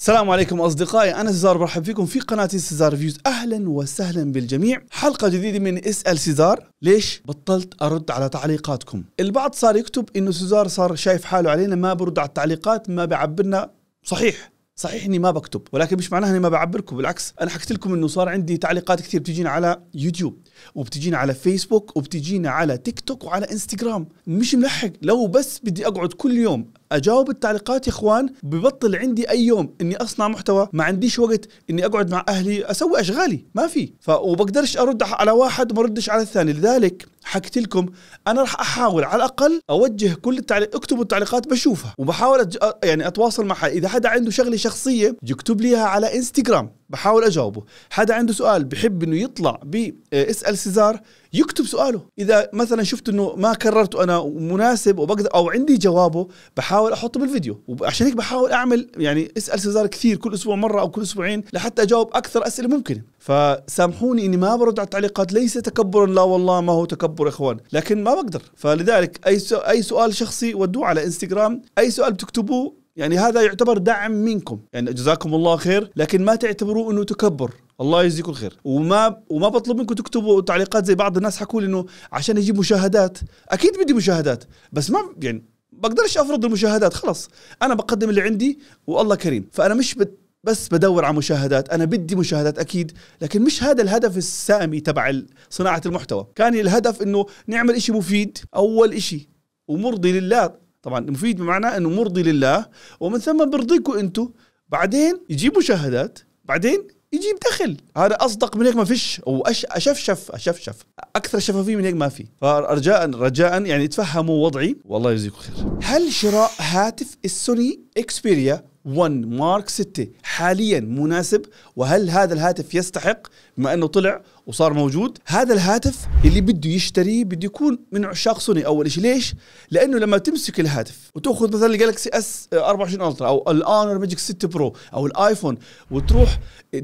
السلام عليكم اصدقائي انا سيزار برحب فيكم في قناه سيزار فيوز اهلا وسهلا بالجميع حلقه جديده من اسال سيزار ليش بطلت ارد على تعليقاتكم البعض صار يكتب انه سيزار صار شايف حاله علينا ما برد على التعليقات ما بيعبرنا صحيح صحيح اني ما بكتب ولكن مش معناها اني ما بعبركم بالعكس انا حكيت لكم انه صار عندي تعليقات كثير بتجينا على يوتيوب وبتجينا على فيسبوك وبتجينا على تيك توك وعلى انستغرام مش ملحق لو بس بدي اقعد كل يوم اجاوب التعليقات يا اخوان ببطل عندي اي يوم اني اصنع محتوى ما عنديش وقت اني اقعد مع اهلي اسوي اشغالي ما في فبقدرش ارد على واحد وما على الثاني لذلك حكيت لكم انا راح احاول على الاقل اوجه كل التعليق اكتبوا التعليقات بشوفها وبحاول أج... يعني اتواصل مع حد اذا حدا عنده شغله شخصيه يكتب ليها على انستغرام بحاول اجاوبه حدا عنده سؤال بحب انه يطلع باسال آه، سيزار يكتب سؤاله اذا مثلا شفت انه ما كررته انا مناسب وبقدر او عندي جوابه بحاول احطه بالفيديو وعشان هيك بحاول اعمل يعني اسال سيزار كثير كل اسبوع مره او كل اسبوعين لحتى اجاوب اكثر اسئله ممكنه فسامحوني اني ما برد على التعليقات ليس تكبرا لا والله ما هو تكبر اخوان لكن ما بقدر فلذلك اي اي سؤال شخصي ودوه على انستغرام اي سؤال بتكتبوه يعني هذا يعتبر دعم منكم يعني جزاكم الله خير لكن ما تعتبروه انه تكبر الله يجزيكم الخير وما وما بطلب منكم تكتبوا تعليقات زي بعض الناس حكوا لي انه عشان يجيب مشاهدات اكيد بدي مشاهدات بس ما يعني بقدرش افرض المشاهدات خلص انا بقدم اللي عندي والله كريم فانا مش بت بس بدور على مشاهدات انا بدي مشاهدات اكيد لكن مش هذا الهدف السامي تبع صناعه المحتوى كان الهدف انه نعمل إشي مفيد اول إشي ومرضي لله طبعا مفيد بمعنى انه مرضي لله ومن ثم برضيكم انتم بعدين يجيب مشاهدات بعدين يجيب دخل هذا اصدق من هيك ما فيش واشفشف اشفشف اكثر شفافيه من هيك ما في فرجاء رجاء يعني تفهموا وضعي والله يجزيكم خير هل شراء هاتف السوني اكسبيريا 1 مارك 6 حاليا مناسب وهل هذا الهاتف يستحق بما انه طلع وصار موجود هذا الهاتف اللي بده يشتريه بده يكون من عشاق سوني اول شيء ليش لانه لما تمسك الهاتف وتاخذ مثلا الجالكسي اس 24 الترا او الاونر ماجيك 6 برو او الايفون وتروح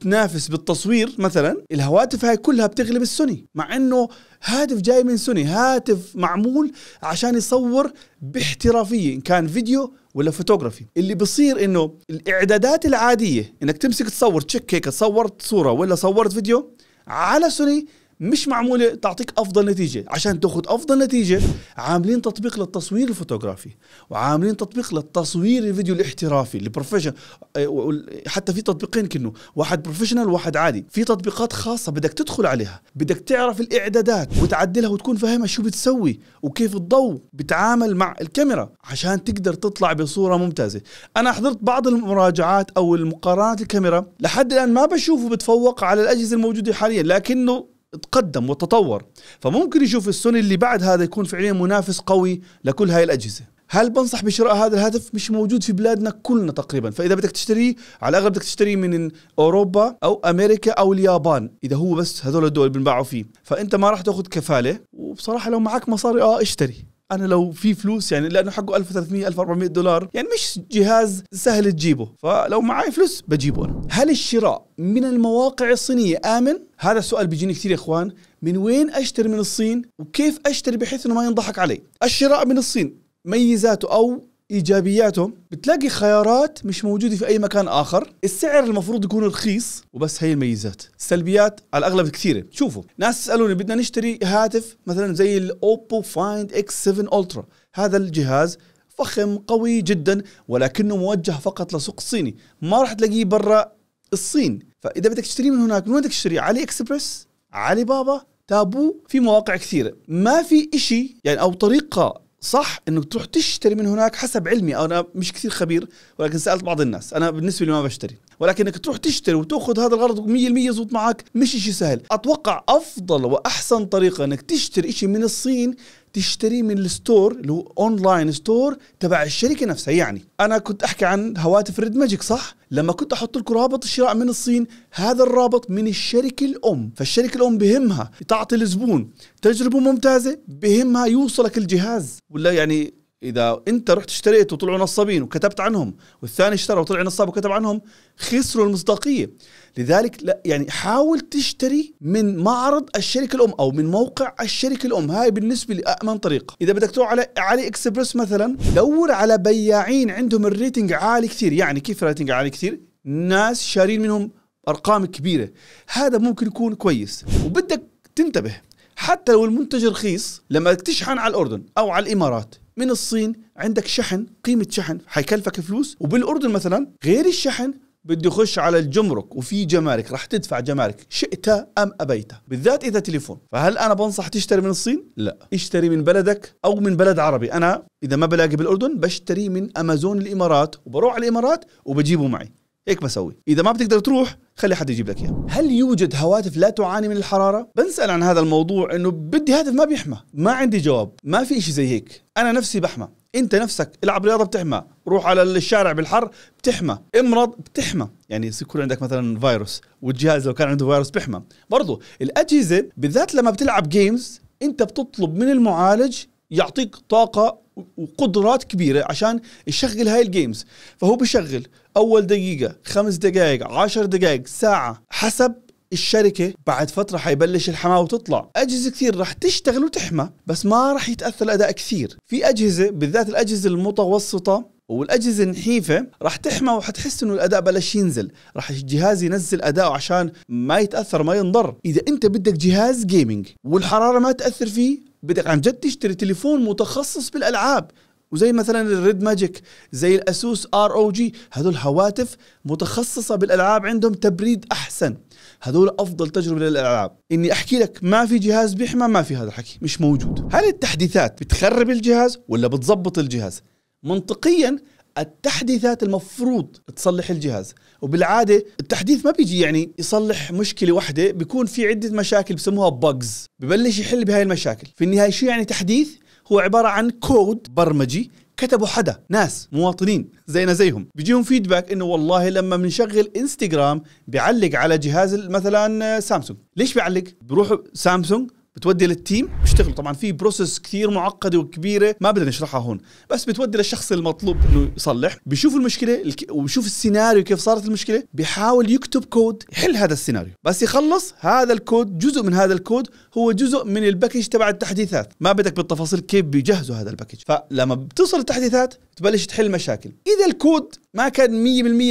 تنافس بالتصوير مثلا الهواتف هاي كلها بتغلب السوني مع انه هاتف جاي من سوني هاتف معمول عشان يصور باحترافيه ان كان فيديو ولا فوتوغرافي اللي بصير انه الاعدادات العاديه انك تمسك تصور تشيك هيك صورت صوره ولا صورت فيديو على سوني مش معموله تعطيك افضل نتيجه عشان تاخذ افضل نتيجه عاملين تطبيق للتصوير الفوتوغرافي وعاملين تطبيق للتصوير الفيديو الاحترافي البروفيشنال آه، حتى في تطبيقين كنه واحد بروفيشنال وواحد عادي في تطبيقات خاصه بدك تدخل عليها بدك تعرف الاعدادات وتعدلها وتكون فاهمها شو بتسوي وكيف الضوء بتعامل مع الكاميرا عشان تقدر تطلع بصوره ممتازه انا حضرت بعض المراجعات او المقارنات الكاميرا لحد الان ما بشوفه بتفوق على الاجهزه الموجوده حاليا لكنه تقدم وتطور فممكن يشوف السوني اللي بعد هذا يكون فعليا منافس قوي لكل هاي الأجهزة هل بنصح بشراء هذا الهاتف مش موجود في بلادنا كلنا تقريبا فاذا بدك تشتريه على الاغلب بدك تشتريه من اوروبا او امريكا او اليابان اذا هو بس هذول الدول بنباعوا فيه فانت ما راح تاخذ كفاله وبصراحه لو معك مصاري اه اشتري انا لو في فلوس يعني لانه حقه 1300 1400 دولار يعني مش جهاز سهل تجيبه فلو معي فلوس بجيبه أنا. هل الشراء من المواقع الصينيه امن هذا السؤال بيجيني كثير يا اخوان من وين اشتري من الصين وكيف اشتري بحيث انه ما ينضحك علي الشراء من الصين ميزاته او ايجابياتهم بتلاقي خيارات مش موجوده في اي مكان اخر السعر المفروض يكون رخيص وبس هي الميزات السلبيات على الاغلب كثيره شوفوا ناس يسالوني بدنا نشتري هاتف مثلا زي الاوبو فايند اكس 7 الترا هذا الجهاز فخم قوي جدا ولكنه موجه فقط لسوق صيني ما راح تلاقيه برا الصين فاذا بدك تشتري من هناك من وين بدك تشتري علي اكسبرس علي بابا تابو في مواقع كثيره ما في إشي يعني او طريقه صح انك تروح تشتري من هناك حسب علمي انا مش كثير خبير ولكن سالت بعض الناس انا بالنسبه لي ما بشتري ولكن انك تروح تشتري وتاخذ هذا الغرض 100% يزبط معك مش شيء سهل اتوقع افضل واحسن طريقه انك تشتري شيء من الصين تشتري من الستور اللي هو اونلاين ستور تبع الشركه نفسها يعني انا كنت احكي عن هواتف ريد ماجيك صح لما كنت احط لكم رابط الشراء من الصين هذا الرابط من الشركه الام فالشركه الام بهمها تعطي الزبون تجربه ممتازه بهمها يوصلك الجهاز ولا يعني اذا انت رحت اشتريت وطلعوا نصابين وكتبت عنهم والثاني اشترى وطلع نصاب وكتب عنهم خسروا المصداقيه لذلك لا يعني حاول تشتري من معرض الشركه الام او من موقع الشركه الام هاي بالنسبه لي طريقه اذا بدك تروح على علي اكسبرس مثلا دور على بياعين عندهم الريتنج عالي كثير يعني كيف ريتنج عالي كثير ناس شارين منهم ارقام كبيره هذا ممكن يكون كويس وبدك تنتبه حتى لو المنتج رخيص لما تشحن على الاردن او على الامارات من الصين عندك شحن قيمه شحن حيكلفك فلوس وبالاردن مثلا غير الشحن بده يخش على الجمرك وفي جمارك رح تدفع جمارك شئت ام ابيت بالذات اذا تليفون فهل انا بنصح تشتري من الصين لا اشتري من بلدك او من بلد عربي انا اذا ما بلاقي بالاردن بشتري من امازون الامارات وبروح على الامارات وبجيبه معي هيك بسوي اذا ما بتقدر تروح خلي حد يجيب لك اياه هل يوجد هواتف لا تعاني من الحراره بنسال عن هذا الموضوع انه بدي هاتف ما بيحمى ما عندي جواب ما في إشي زي هيك انا نفسي بحمى انت نفسك العب رياضه بتحمى روح على الشارع بالحر بتحمى امرض بتحمى يعني يكون عندك مثلا فيروس والجهاز لو كان عنده فيروس بيحمى برضه الاجهزه بالذات لما بتلعب جيمز انت بتطلب من المعالج يعطيك طاقه وقدرات كبيره عشان يشغل هاي الجيمز فهو بشغل اول دقيقه خمس دقائق عشر دقائق ساعه حسب الشركة بعد فترة حيبلش الحماة وتطلع أجهزة كثير راح تشتغل وتحمى بس ما راح يتأثر الأداء كثير في أجهزة بالذات الأجهزة المتوسطة والاجهزه النحيفه راح تحمى وحتحس انه الاداء بلش ينزل راح الجهاز ينزل اداؤه عشان ما يتاثر ما ينضر اذا انت بدك جهاز جيمنج والحراره ما تاثر فيه بدك عن جد تشتري تليفون متخصص بالالعاب وزي مثلا الريد ماجيك زي الاسوس ار او جي هذول هواتف متخصصه بالالعاب عندهم تبريد احسن هذول افضل تجربه للالعاب اني احكي لك ما في جهاز بيحمى ما في هذا الحكي مش موجود هل التحديثات بتخرب الجهاز ولا بتظبط الجهاز منطقيا التحديثات المفروض تصلح الجهاز وبالعاده التحديث ما بيجي يعني يصلح مشكله واحده بيكون في عده مشاكل بسموها بجز ببلش يحل بهاي المشاكل في النهايه شو يعني تحديث هو عباره عن كود برمجي كتبوا حدا ناس مواطنين زينا زيهم بيجيهم فيدباك انه والله لما بنشغل انستغرام بيعلق على جهاز مثلا سامسونج آه، ليش بيعلق بروح سامسونج بتودي للتيم بيشتغلوا طبعا في بروسس كثير معقده وكبيره ما بدنا نشرحها هون بس بتودي للشخص المطلوب انه يصلح بيشوف المشكله وبيشوف السيناريو كيف صارت المشكله بيحاول يكتب كود يحل هذا السيناريو بس يخلص هذا الكود جزء من هذا الكود هو جزء من الباكج تبع التحديثات ما بدك بالتفاصيل كيف بيجهزوا هذا الباكج فلما بتوصل التحديثات تبلش تحل مشاكل اذا الكود ما كان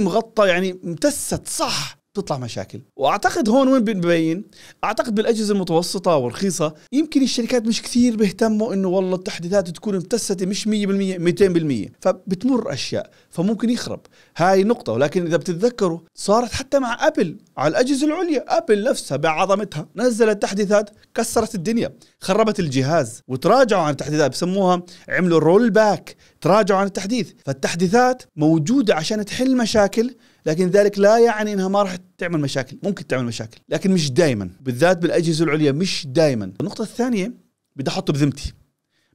100% مغطى يعني امتست صح تطلع مشاكل واعتقد هون وين بنبين اعتقد بالاجهزه المتوسطه والرخيصه يمكن الشركات مش كثير بيهتموا انه والله التحديثات تكون متسته مش 100% 200% فبتمر اشياء فممكن يخرب هاي نقطه ولكن اذا بتتذكروا صارت حتى مع ابل على الاجهزه العليا ابل نفسها بعظمتها نزلت تحديثات كسرت الدنيا خربت الجهاز وتراجعوا عن التحديثات بسموها عملوا رول باك تراجعوا عن التحديث فالتحديثات موجودة عشان تحل مشاكل لكن ذلك لا يعني انها ما راح تعمل مشاكل ممكن تعمل مشاكل لكن مش دائما بالذات بالاجهزه العليا مش دائما النقطه الثانيه بدي احطه بذمتي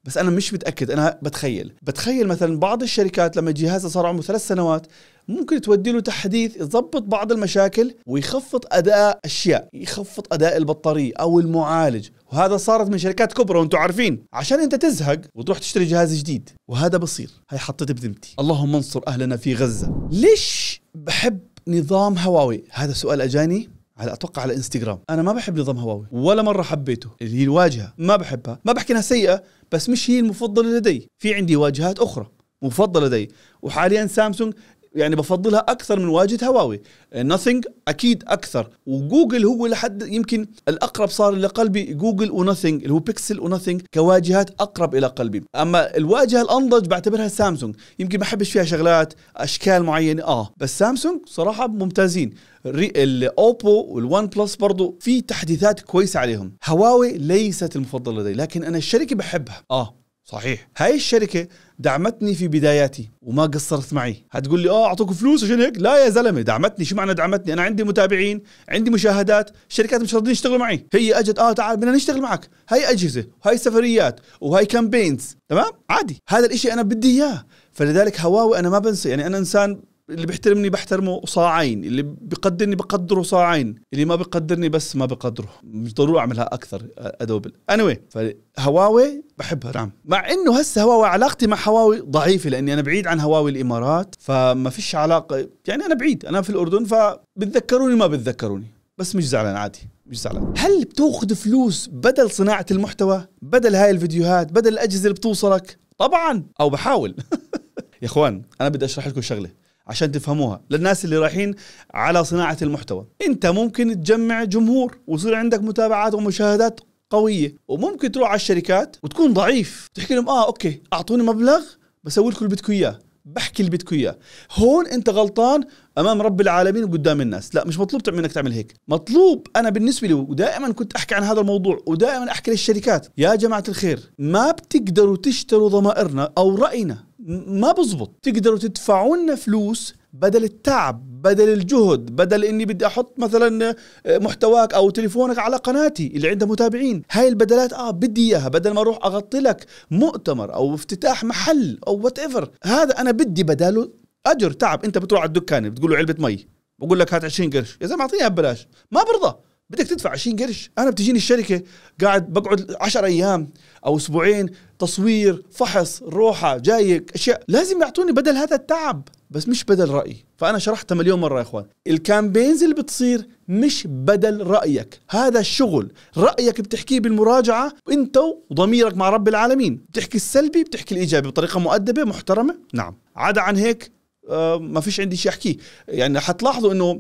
بس انا مش متاكد انا بتخيل بتخيل مثلا بعض الشركات لما جهازها صار عمره ثلاث سنوات ممكن تودي له تحديث يضبط بعض المشاكل ويخفض اداء اشياء يخفض اداء البطاريه او المعالج وهذا صارت من شركات كبرى وانتم عارفين عشان انت تزهق وتروح تشتري جهاز جديد وهذا بصير هاي حطيت بذمتي اللهم انصر اهلنا في غزه ليش بحب نظام هواوي هذا سؤال اجاني على اتوقع على انستغرام انا ما بحب نظام هواوي ولا مره حبيته اللي هي الواجهه ما بحبها ما بحكي انها سيئه بس مش هي المفضله لدي في عندي واجهات اخرى مفضله لدي وحاليا سامسونج يعني بفضلها اكثر من واجهه هواوي ناثينج آه، اكيد اكثر وجوجل هو لحد يمكن الاقرب صار لقلبي جوجل وناثينج اللي هو بيكسل وناثينج كواجهات اقرب الى قلبي اما الواجهه الانضج بعتبرها سامسونج يمكن ما بحبش فيها شغلات اشكال معينه اه بس سامسونج صراحه ممتازين الاوبو والوان بلس برضو في تحديثات كويسه عليهم هواوي ليست المفضله لدي لكن انا الشركه بحبها اه صحيح هاي الشركه دعمتني في بداياتي وما قصرت معي هتقول لي اه اعطوك فلوس عشان هيك لا يا زلمه دعمتني شو معنى دعمتني انا عندي متابعين عندي مشاهدات الشركات مش راضيين يشتغلوا معي هي اجت اه تعال بدنا نشتغل معك هاي اجهزه وهاي سفريات وهاي كامبينز تمام عادي هذا الاشي انا بدي اياه فلذلك هواوي انا ما بنسى يعني انا انسان اللي بيحترمني بحترمه صاعين اللي بيقدرني بقدره صاعين اللي ما بقدرني بس ما بقدره مش ضروري اعملها اكثر ادوبل اني anyway, فهواوي بحبها نعم مع انه هسه هواوي علاقتي مع هواوي ضعيفه لاني انا بعيد عن هواوي الامارات فما فيش علاقه يعني انا بعيد انا في الاردن فبتذكروني ما بتذكروني بس مش زعلان عادي مش زعلان هل بتاخذ فلوس بدل صناعه المحتوى بدل هاي الفيديوهات بدل الاجهزه اللي بتوصلك طبعا او بحاول يا اخوان انا بدي اشرح لكم شغله عشان تفهموها للناس اللي رايحين على صناعه المحتوى انت ممكن تجمع جمهور ويصير عندك متابعات ومشاهدات قويه وممكن تروح على الشركات وتكون ضعيف تحكي لهم اه اوكي اعطوني مبلغ بسوي لكم اللي بدكم اياه بحكي اللي بدكم اياه هون انت غلطان امام رب العالمين وقدام الناس لا مش مطلوب منك تعمل هيك مطلوب انا بالنسبه لي ودائما كنت احكي عن هذا الموضوع ودائما احكي للشركات يا جماعه الخير ما بتقدروا تشتروا ضمائرنا او راينا ما بزبط تقدروا تدفعوا لنا فلوس بدل التعب بدل الجهد بدل اني بدي احط مثلا آه، محتواك او تليفونك على قناتي اللي عندها متابعين هاي البدلات اه بدي اياها بدل ما اروح اغطي لك مؤتمر او افتتاح محل او وات ايفر هذا انا بدي بداله اجر تعب انت بتروح على الدكان بتقول له علبه مي بقول لك هات 20 قرش يا زلمه اعطيني ببلاش ما برضى بدك تدفع 20 قرش انا بتجيني الشركه قاعد بقعد 10 ايام او اسبوعين تصوير فحص روحه جايك اشياء لازم يعطوني بدل هذا التعب بس مش بدل رايي فانا شرحتها مليون مره يا اخوان الكامبينز اللي بتصير مش بدل رايك هذا الشغل رايك بتحكيه بالمراجعه انت وضميرك مع رب العالمين بتحكي السلبي بتحكي الايجابي بطريقه مؤدبه محترمه نعم عدا عن هيك آه، ما فيش عندي شيء احكيه يعني حتلاحظوا انه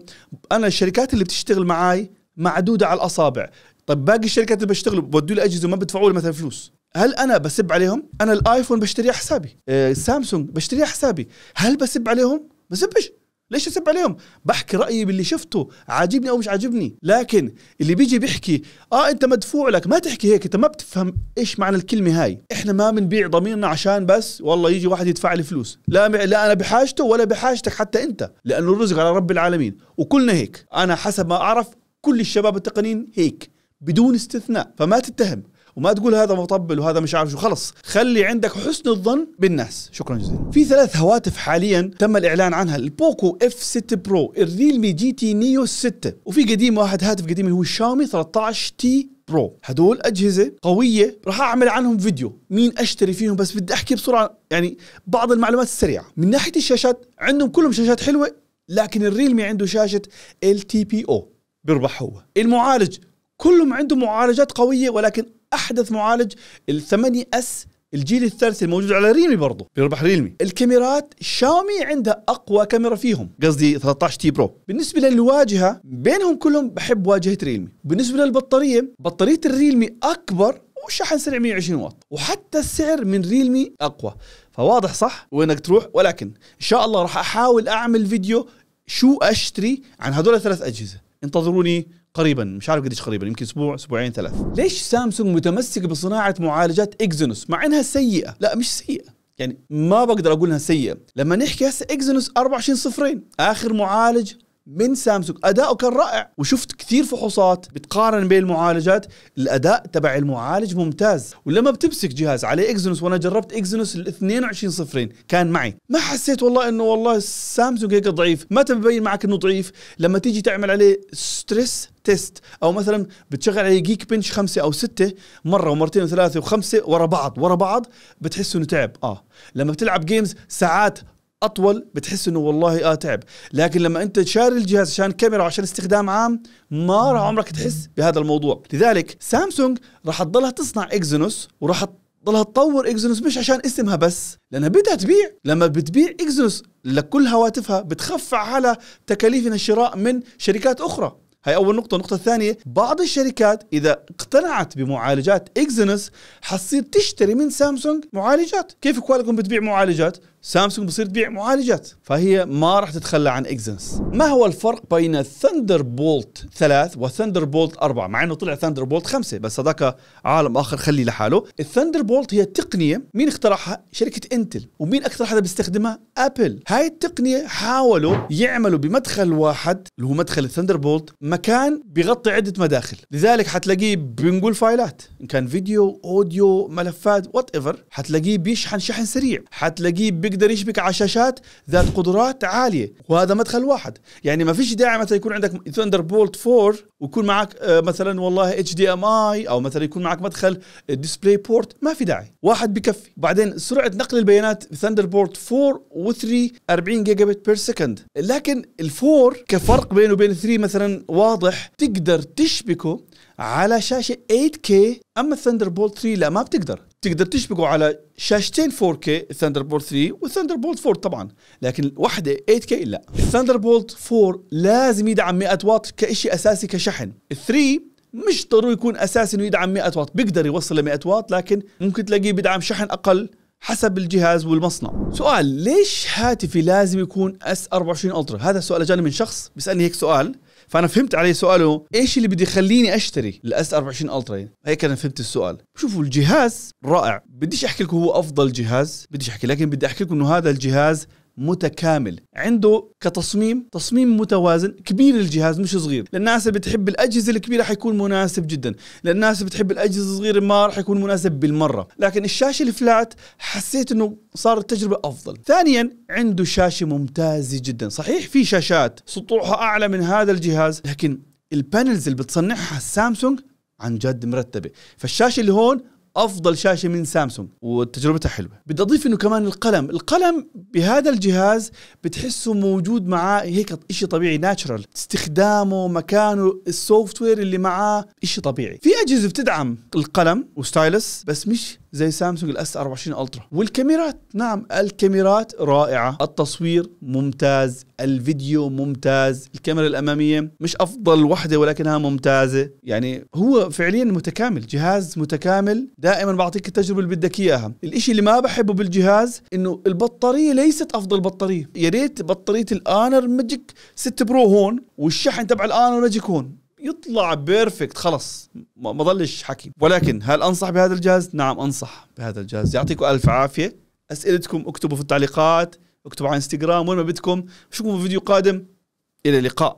انا الشركات اللي بتشتغل معاي معدوده على الاصابع طيب باقي الشركات اللي بشتغلوا بودوا لي اجهزه وما بدفعوا لي مثلا فلوس هل انا بسب عليهم انا الايفون بشتريه حسابي آه، سامسونج بشتريه حسابي هل بسب عليهم بسبش ليش اسب عليهم؟ بحكي رايي باللي شفته عاجبني او مش عاجبني، لكن اللي بيجي بيحكي اه انت مدفوع لك ما تحكي هيك انت ما بتفهم ايش معنى الكلمه هاي، احنا ما بنبيع ضميرنا عشان بس والله يجي واحد يدفع لي فلوس، لا لا انا بحاجته ولا بحاجتك حتى انت، لانه الرزق على رب العالمين، وكلنا هيك، انا حسب ما اعرف كل الشباب التقنيين هيك بدون استثناء فما تتهم وما تقول هذا مطبل وهذا مش عارف شو خلص خلي عندك حسن الظن بالناس شكرا جزيلا في ثلاث هواتف حاليا تم الاعلان عنها البوكو اف 6 برو الريلمي جي تي نيو 6 وفي قديم واحد هاتف قديم اللي هو الشاومي 13 تي برو هدول أجهزة قوية راح أعمل عنهم فيديو مين أشتري فيهم بس بدي أحكي بسرعة يعني بعض المعلومات السريعة من ناحية الشاشات عندهم كلهم شاشات حلوة لكن الريلمي عنده شاشة ال تي بي او بيربح هو المعالج كلهم عندهم معالجات قويه ولكن احدث معالج الثمانية اس الجيل الثالث الموجود على ريلمي برضه بيربح ريلمي الكاميرات شاومي عندها اقوى كاميرا فيهم قصدي 13 تي برو بالنسبه للواجهه بينهم كلهم بحب واجهه ريلمي بالنسبه للبطاريه بطاريه الريلمي اكبر وشحن سريع 120 واط وحتى السعر من ريلمي اقوى فواضح صح وينك تروح ولكن ان شاء الله راح احاول اعمل فيديو شو اشتري عن هذول الثلاث اجهزه انتظروني قريبا مش عارف قديش قريبا يمكن اسبوع اسبوعين ثلاث ليش سامسونج متمسك بصناعه معالجات اكزينوس مع انها سيئه لا مش سيئه يعني ما بقدر اقول انها سيئه لما نحكي هسه اكزينوس 24 صفرين اخر معالج من سامسونج اداؤه كان رائع وشفت كثير فحوصات بتقارن بين المعالجات الاداء تبع المعالج ممتاز ولما بتمسك جهاز عليه اكزينوس وانا جربت اكزينوس ال 22 صفرين كان معي ما حسيت والله انه والله سامسونج هيك ضعيف متى ببين معك انه ضعيف لما تيجي تعمل عليه ستريس تيست او مثلا بتشغل عليه جيك بنش خمسه او سته مره ومرتين وثلاثه وخمسه ورا بعض ورا بعض بتحس انه تعب اه لما بتلعب جيمز ساعات اطول بتحس انه والله اه تعب لكن لما انت تشاري الجهاز عشان كاميرا وعشان استخدام عام ما راح عمرك تحس بهذا الموضوع لذلك سامسونج راح تضلها تصنع اكزينوس وراح ضلها تطور اكزينوس مش عشان اسمها بس لانها بدها تبيع لما بتبيع اكزينوس لكل هواتفها بتخفع على تكاليف الشراء من شركات اخرى هاي اول نقطه النقطه الثانيه بعض الشركات اذا اقتنعت بمعالجات اكزينوس حتصير تشتري من سامسونج معالجات كيف كوالكم بتبيع معالجات سامسونج بصير تبيع معالجات فهي ما راح تتخلى عن اكزنس ما هو الفرق بين ثندر بولت 3 وثندر بولت 4 مع انه طلع ثندر بولت 5 بس هذاك عالم اخر خلي لحاله الثندر بولت هي تقنيه مين اخترعها شركه انتل ومين اكثر حدا بيستخدمها ابل هاي التقنيه حاولوا يعملوا بمدخل واحد اللي هو مدخل الثندر بولت مكان بيغطي عده مداخل لذلك حتلاقيه بنقول فايلات ان كان فيديو اوديو ملفات وات ايفر حتلاقيه بيشحن شحن سريع حتلاقيه يقدر يشبك على شاشات ذات قدرات عاليه وهذا مدخل واحد يعني ما فيش داعي مثلا يكون عندك ثندر بولت 4 ويكون معك آه، مثلا والله اتش دي ام اي او مثلا يكون معك مدخل ديسبلاي بورت ما في داعي واحد بكفي بعدين سرعه نقل البيانات ثندر بولت 4 و3 40 جيجا بت بير سكند لكن الفور كفرق بينه وبين 3 مثلا واضح تقدر تشبكه على شاشه 8K اما الثندر بولت 3 لا ما بتقدر تقدر تشبكه على شاشتين 4K الثاندر بولت 3 والثاندر بولت 4 طبعا لكن واحدة 8K لا الثاندر بولت 4 لازم يدعم 100 واط كشيء أساسي كشحن 3 مش ضروري يكون أساسي انه يدعم 100 واط بيقدر يوصل ل 100 واط لكن ممكن تلاقيه بيدعم شحن أقل حسب الجهاز والمصنع سؤال ليش هاتفي لازم يكون اس 24 الترا هذا السؤال جاني من شخص بيسالني هيك سؤال فانا فهمت عليه سؤاله ايش اللي بده يخليني اشتري الاس 24 الترا هيك انا فهمت السؤال شوفوا الجهاز رائع بديش احكي لكم هو افضل جهاز بديش احكي لكن بدي احكي لكم انه هذا الجهاز متكامل عنده كتصميم تصميم متوازن كبير الجهاز مش صغير للناس اللي بتحب الاجهزه الكبيره حيكون مناسب جدا للناس اللي بتحب الاجهزه الصغيره ما راح يكون مناسب بالمره لكن الشاشه الفلات حسيت انه صار التجربه افضل ثانيا عنده شاشه ممتازه جدا صحيح في شاشات سطوعها اعلى من هذا الجهاز لكن البانلز اللي بتصنعها السامسونج عن جد مرتبه فالشاشه اللي هون افضل شاشه من سامسونج وتجربتها حلوه بدي اضيف انه كمان القلم القلم بهذا الجهاز بتحسه موجود معاه هيك شيء طبيعي ناتشرال استخدامه مكانه السوفت وير اللي معاه شيء طبيعي في اجهزه بتدعم القلم وستايلس بس مش زي سامسونج الاس 24 الترا والكاميرات نعم الكاميرات رائعه التصوير ممتاز الفيديو ممتاز الكاميرا الاماميه مش افضل وحده ولكنها ممتازه يعني هو فعليا متكامل جهاز متكامل دائما بعطيك التجربه اللي بدك اياها الإشي اللي ما بحبه بالجهاز انه البطاريه ليست افضل بطاريه يا ريت بطاريه الانر ماجيك 6 برو هون والشحن تبع الانر ماجيك هون يطلع بيرفكت خلص ما ضلش حكي ولكن هل انصح بهذا الجهاز؟ نعم انصح بهذا الجهاز يعطيكم الف عافيه اسئلتكم اكتبوا في التعليقات اكتبوا على انستغرام وين ما بدكم بشوفكم في فيديو قادم الى اللقاء